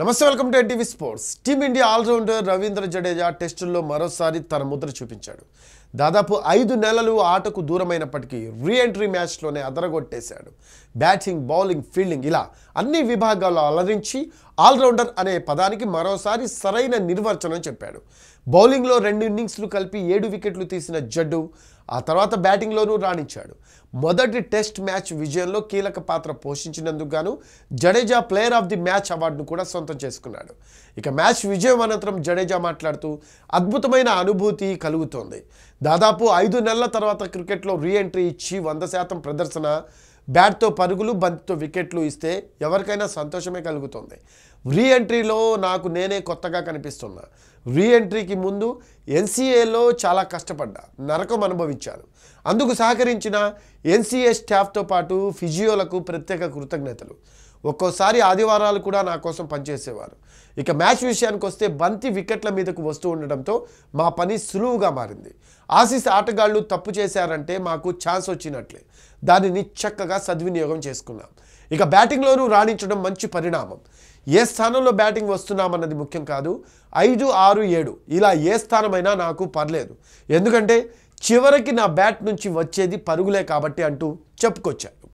నమస్తే welcome to NTV sports team india all rounder Ravindra Jadeja టెస్టుల్లో మరోసారి తన ముద్ర చూపించాడు దాదాపు ఐదు నెలలు ఆటకు దూరమైనప్పటికీ రీఎంట్రీ మ్యాచ్లోనే అదరగొట్టేశాడు బ్యాటింగ్ బౌలింగ్ ఫీల్డింగ్ ఇలా అన్ని విభాగాల్లో అలరించి ఆల్రౌండర్ అనే పదానికి మరోసారి సరైన నిర్వచనం చెప్పాడు బౌలింగ్లో రెండు ఇన్నింగ్స్లు కలిపి ఏడు వికెట్లు తీసిన జడ్డు ఆ తర్వాత బ్యాటింగ్లోనూ రాణించాడు మొదటి టెస్ట్ మ్యాచ్ విజయంలో కీలక పాత్ర పోషించినందుకు గాను Jadeja player of the match అవార్డును కూడా సొంతం చేసుకున్నాడు ఇక మ్యాచ్ విజయం అనంతరం జడేజా మాట్లాడుతూ అద్భుతమైన అనుభూతి కలుగుతోంది దాదాపు ఐదు నెలల తర్వాత క్రికెట్లో రీ ఎంట్రీ ఇచ్చి వంద శాతం ప్రదర్శన బ్యాట్తో పరుగులు బంతితో వికెట్లు ఇస్తే ఎవరికైనా సంతోషమే కలుగుతుంది రీఎంట్రీలో నాకు నేనే కొత్తగా కనిపిస్తున్నా రీఎంట్రీకి ముందు ఎన్సీఏలో చాలా కష్టపడ్డా నరకం అనుభవించాను అందుకు సహకరించిన ఎన్సీఏ స్టాఫ్తో పాటు ఫిజియోలకు ప్రత్యేక కృతజ్ఞతలు ఒక్కోసారి ఆదివారాలు కూడా నా కోసం పనిచేసేవారు ఇక మ్యాచ్ విషయానికి వస్తే బంతి వికెట్ల మీదకు వస్తూ ఉండడంతో మా పని సులువుగా మారింది ఆసీస్ ఆటగాళ్లు తప్పు చేశారంటే మాకు ఛాన్స్ వచ్చినట్లే దానిని చక్కగా సద్వినియోగం చేసుకున్నాం ఇక బ్యాటింగ్లోనూ రాణించడం మంచి పరిణామం ఏ స్థానంలో బ్యాటింగ్ వస్తున్నామన్నది ముఖ్యం కాదు ఐదు ఆరు ఏడు ఇలా ఏ స్థానమైనా నాకు పర్లేదు ఎందుకంటే చివరికి నా బ్యాట్ నుంచి వచ్చేది పరుగులే కాబట్టి అంటూ చెప్పుకొచ్చా